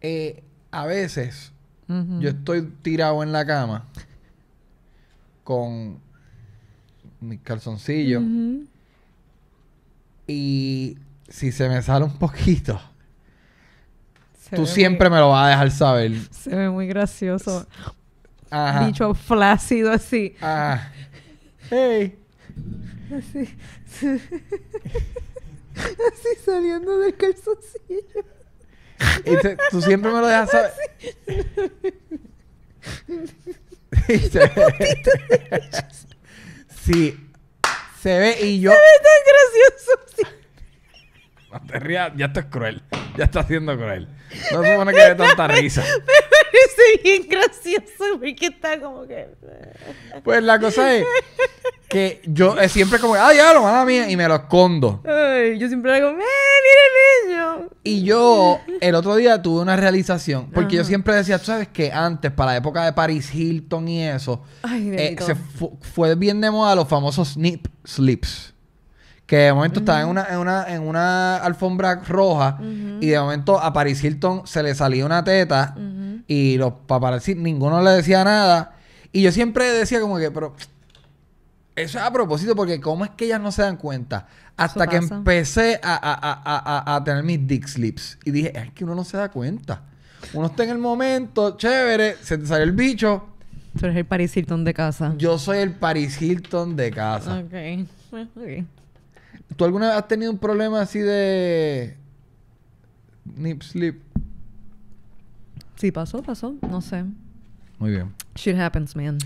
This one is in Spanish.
Eh, a veces yo estoy tirado en la cama con mi calzoncillo y si se me sale un poquito, tú siempre me lo vas a dejar saber. Se ve muy gracioso. Ajá. Bicho flácido así. Así, así saliendo del calzoncillo te, tú siempre me lo dejas saber. sí, se ve y yo. Se ve tan gracioso. No te rías, ya esto cruel. Ya está siendo cruel. No se supone que de tanta risa. Me parece bien gracioso Que está como que. Pues la cosa es que yo eh, siempre como, ¡ay, ya lo a mí y me lo escondo. Ay, yo siempre hago, ¡eh, mire, niño! Y yo, el otro día tuve una realización, porque yo siempre decía, tú sabes que antes, para la época de Paris Hilton y eso, eh, se fue bien de moda los famosos snip slips. Que de momento estaba en una, en una, en una alfombra roja y de momento a Paris Hilton se le salía una teta y los paparazzi ninguno le decía nada. Y yo siempre decía como que, pero eso es a propósito, porque ¿cómo es que ellas no se dan cuenta? Hasta que empecé a, a, a, tener mis dick slips. Y dije, es que uno no se da cuenta. Uno está en el momento, chévere, se te sale el bicho. Tú eres el Paris Hilton de casa. Yo soy el Paris Hilton de casa. Ok. okay. ¿Tú alguna vez has tenido un problema así de. nip slip? Sí, pasó, pasó. No sé. Muy bien. Shit happens, man.